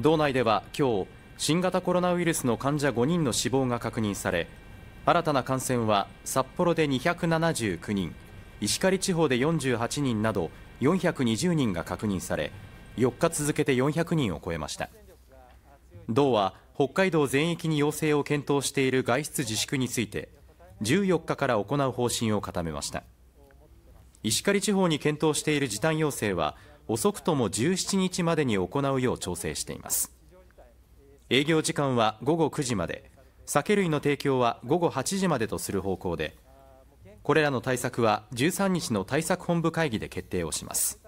道内では今日新型コロナウイルスの患者5人の死亡が確認され新たな感染は札幌で279人石狩地方で48人など420人が確認され4日続けて400人を超えました道は北海道全域に要請を検討している外出自粛について14日から行う方針を固めました石狩地方に検討している時短要請は遅くとも17日までに行うよう調整しています営業時間は午後9時まで酒類の提供は午後8時までとする方向でこれらの対策は13日の対策本部会議で決定をします